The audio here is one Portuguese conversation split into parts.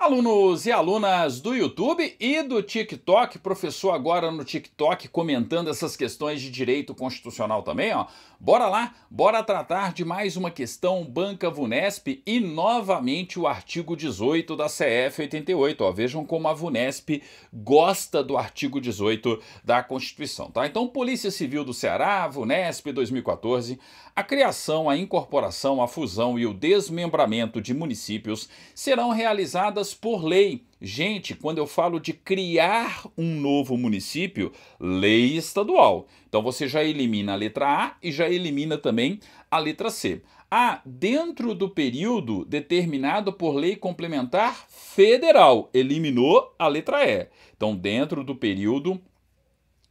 Alunos e alunas do YouTube e do TikTok, professor agora no TikTok comentando essas questões de direito constitucional também, ó. Bora lá, bora tratar de mais uma questão Banca Vunesp e novamente o artigo 18 da CF 88, ó. Vejam como a Vunesp gosta do artigo 18 da Constituição, tá? Então, Polícia Civil do Ceará, Vunesp 2014, a criação, a incorporação, a fusão e o desmembramento de municípios serão realizadas por lei. Gente, quando eu falo de criar um novo município, lei estadual. Então você já elimina a letra A e já elimina também a letra C. A, ah, dentro do período determinado por lei complementar federal, eliminou a letra E. Então, dentro do período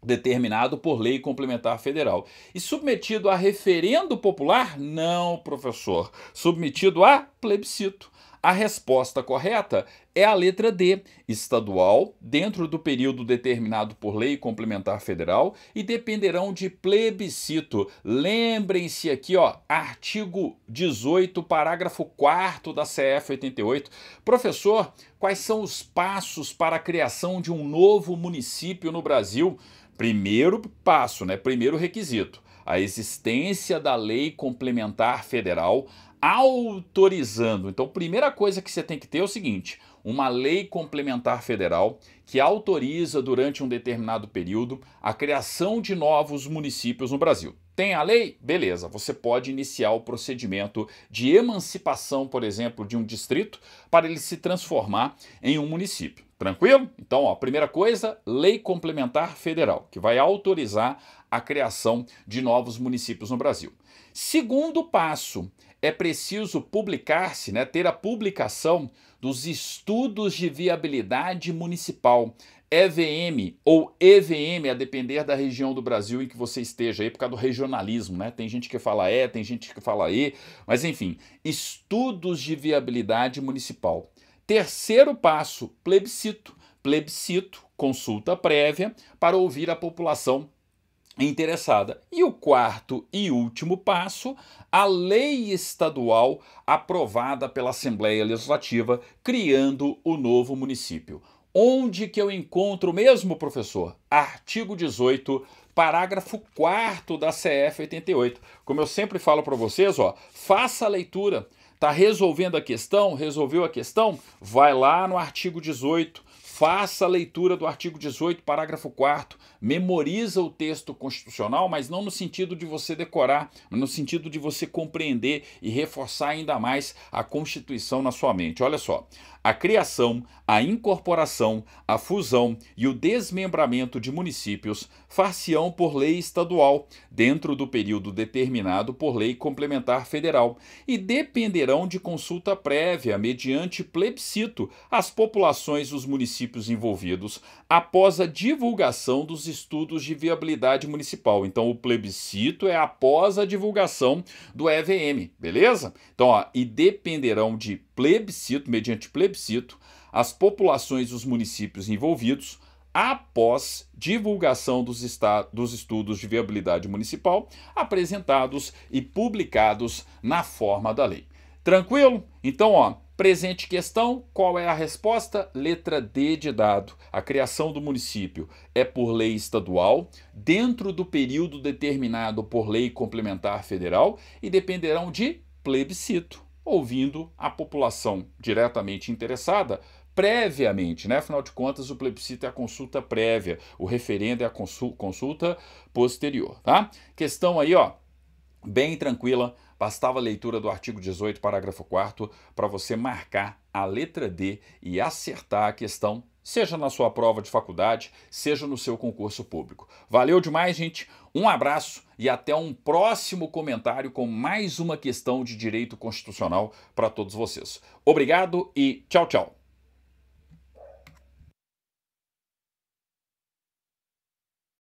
determinado por lei complementar federal. E submetido a referendo popular? Não, professor. Submetido a plebiscito. A resposta correta é a letra D, estadual, dentro do período determinado por lei complementar federal e dependerão de plebiscito. Lembrem-se aqui, ó, artigo 18, parágrafo 4 da CF 88. Professor, quais são os passos para a criação de um novo município no Brasil? Primeiro passo, né? Primeiro requisito a existência da lei complementar federal autorizando. Então, primeira coisa que você tem que ter é o seguinte: uma lei complementar federal que autoriza durante um determinado período a criação de novos municípios no Brasil. Tem a lei? Beleza, você pode iniciar o procedimento de emancipação, por exemplo, de um distrito para ele se transformar em um município. Tranquilo? Então, a primeira coisa, lei complementar federal, que vai autorizar a criação de novos municípios no Brasil. Segundo passo, é preciso publicar-se, né, ter a publicação dos estudos de viabilidade municipal, EVM ou EVM, a depender da região do Brasil em que você esteja, aí por causa do regionalismo, né? Tem gente que fala E, tem gente que fala E, mas enfim, estudos de viabilidade municipal. Terceiro passo, plebiscito. Plebiscito, consulta prévia para ouvir a população interessada. E o quarto e último passo, a lei estadual aprovada pela Assembleia Legislativa criando o novo município. Onde que eu encontro mesmo, professor? Artigo 18, parágrafo 4 da CF 88. Como eu sempre falo para vocês, ó, faça a leitura Está resolvendo a questão? Resolveu a questão? Vai lá no artigo 18 Faça a leitura do artigo 18, parágrafo 4 memoriza o texto constitucional, mas não no sentido de você decorar, mas no sentido de você compreender e reforçar ainda mais a Constituição na sua mente. Olha só, a criação, a incorporação, a fusão e o desmembramento de municípios far-se-ão por lei estadual, dentro do período determinado por lei complementar federal, e dependerão de consulta prévia, mediante plebiscito, às populações dos municípios municípios envolvidos após a divulgação dos estudos de viabilidade municipal. Então, o plebiscito é após a divulgação do EVM, beleza? Então, ó, e dependerão de plebiscito, mediante plebiscito, as populações dos municípios envolvidos após divulgação dos, dos, estudos de viabilidade municipal apresentados e publicados na forma da lei. Tranquilo? Então, ó, Presente questão, qual é a resposta? Letra D de dado. A criação do município é por lei estadual, dentro do período determinado por lei complementar federal e dependerão de plebiscito, ouvindo a população diretamente interessada previamente, né? Afinal de contas, o plebiscito é a consulta prévia, o referendo é a consulta posterior, tá? Questão aí, ó, bem tranquila, bastava a leitura do artigo 18, parágrafo 4 para você marcar a letra D e acertar a questão, seja na sua prova de faculdade, seja no seu concurso público. Valeu demais, gente. Um abraço e até um próximo comentário com mais uma questão de direito constitucional para todos vocês. Obrigado e tchau, tchau.